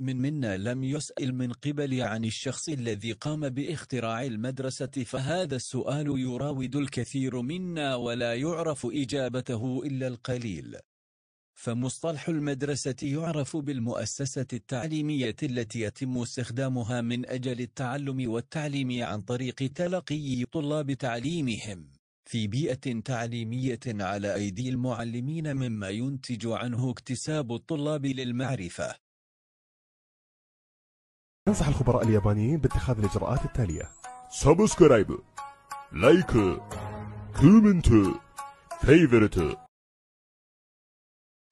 من منا لم يسأل من قبل عن الشخص الذي قام باختراع المدرسة فهذا السؤال يراود الكثير منا ولا يعرف إجابته إلا القليل فمصطلح المدرسة يعرف بالمؤسسة التعليمية التي يتم استخدامها من أجل التعلم والتعليم عن طريق تلقي طلاب تعليمهم في بيئة تعليمية على أيدي المعلمين مما ينتج عنه اكتساب الطلاب للمعرفة ينصح الخبراء اليابانيين باتخاذ الإجراءات التالية サブスクライブ、ライク、コメント、フェイブルト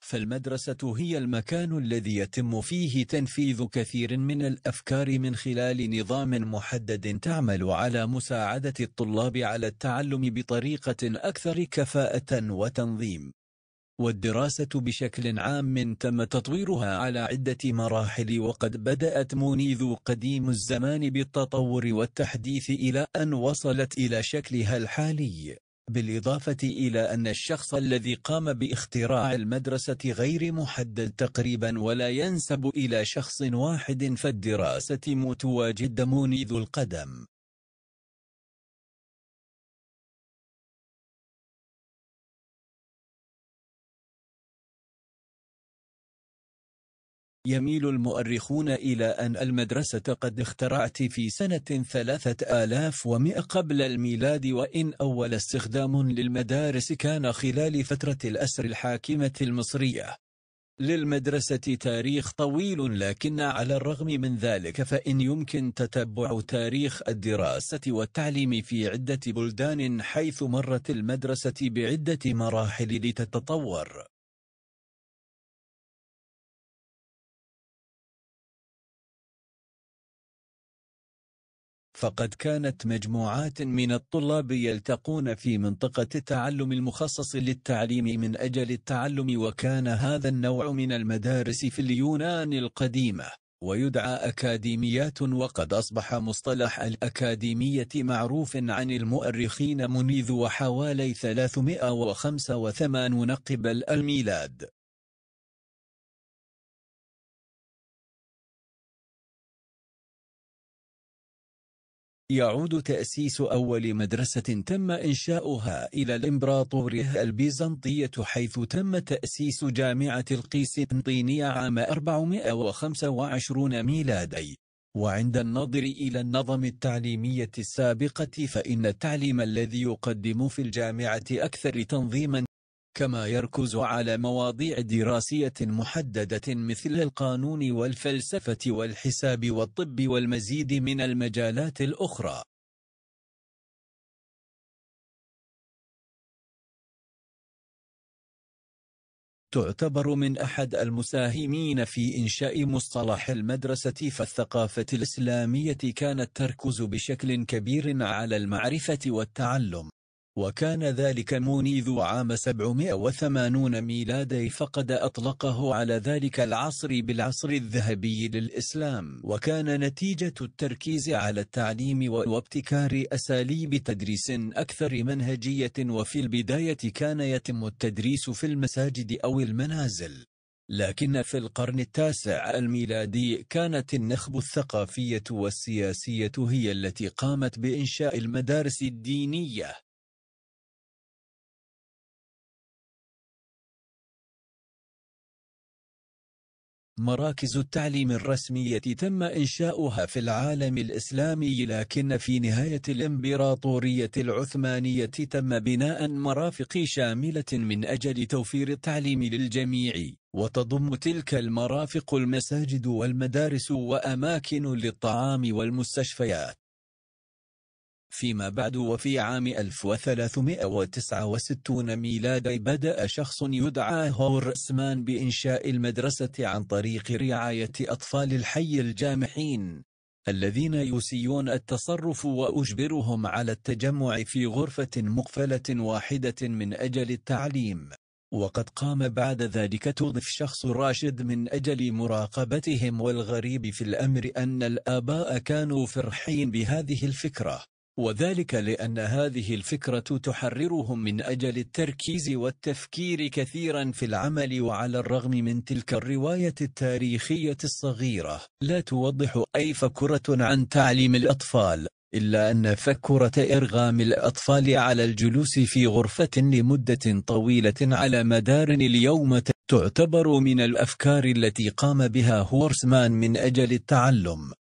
فالمدرسة هي المكان الذي يتم فيه تنفيذ كثير من الأفكار من خلال نظام محدد تعمل على مساعدة الطلاب على التعلم بطريقة أكثر كفاءة وتنظيم والدراسة بشكل عام تم تطويرها على عدة مراحل وقد بدأت منذ قديم الزمان بالتطور والتحديث إلى أن وصلت إلى شكلها الحالي بالإضافة إلى أن الشخص الذي قام باختراع المدرسة غير محدد تقريبا ولا ينسب إلى شخص واحد فالدراسة متواجد منذ القدم يميل المؤرخون إلى أن المدرسة قد اخترعت في سنة ثلاثة آلاف ومئة قبل الميلاد وإن أول استخدام للمدارس كان خلال فترة الأسر الحاكمة المصرية للمدرسة تاريخ طويل لكن على الرغم من ذلك فإن يمكن تتبع تاريخ الدراسة والتعليم في عدة بلدان حيث مرت المدرسة بعدة مراحل لتتطور فقد كانت مجموعات من الطلاب يلتقون في منطقة التعلم المخصص للتعليم من أجل التعلم وكان هذا النوع من المدارس في اليونان القديمة ويدعى أكاديميات وقد أصبح مصطلح الأكاديمية معروف عن المؤرخين منذ وحوالي 385 قبل الميلاد يعود تأسيس أول مدرسة تم إنشاؤها إلى الإمبراطورية البيزنطية حيث تم تأسيس جامعة القسطنطينية عام 425 ميلادي وعند النظر إلى النظم التعليمية السابقة فإن التعليم الذي يقدم في الجامعة أكثر تنظيما كما يركز على مواضيع دراسية محددة مثل القانون والفلسفة والحساب والطب والمزيد من المجالات الأخرى. تعتبر من أحد المساهمين في إنشاء مصطلح المدرسة فالثقافة الإسلامية كانت تركز بشكل كبير على المعرفة والتعلم وكان ذلك مونيذ عام 780 ميلادي فقد أطلقه على ذلك العصر بالعصر الذهبي للإسلام وكان نتيجة التركيز على التعليم وابتكار أساليب تدريس أكثر منهجية وفي البداية كان يتم التدريس في المساجد أو المنازل لكن في القرن التاسع الميلادي كانت النخب الثقافية والسياسية هي التي قامت بإنشاء المدارس الدينية مراكز التعليم الرسمية تم إنشاؤها في العالم الإسلامي لكن في نهاية الإمبراطورية العثمانية تم بناء مرافق شاملة من أجل توفير التعليم للجميع وتضم تلك المرافق المساجد والمدارس وأماكن للطعام والمستشفيات فيما بعد وفي عام 1369 ميلادي بدأ شخص يدعى هورسمان بإنشاء المدرسة عن طريق رعاية أطفال الحي الجامحين الذين يسيون التصرف وأجبرهم على التجمع في غرفة مقفلة واحدة من أجل التعليم وقد قام بعد ذلك تضف شخص راشد من أجل مراقبتهم والغريب في الأمر أن الآباء كانوا فرحين بهذه الفكرة وذلك لأن هذه الفكرة تحررهم من أجل التركيز والتفكير كثيرا في العمل وعلى الرغم من تلك الرواية التاريخية الصغيرة لا توضح أي فكرة عن تعليم الأطفال إلا أن فكرة إرغام الأطفال على الجلوس في غرفة لمدة طويلة على مدار اليوم تعتبر من الأفكار التي قام بها هورسمان من أجل التعلم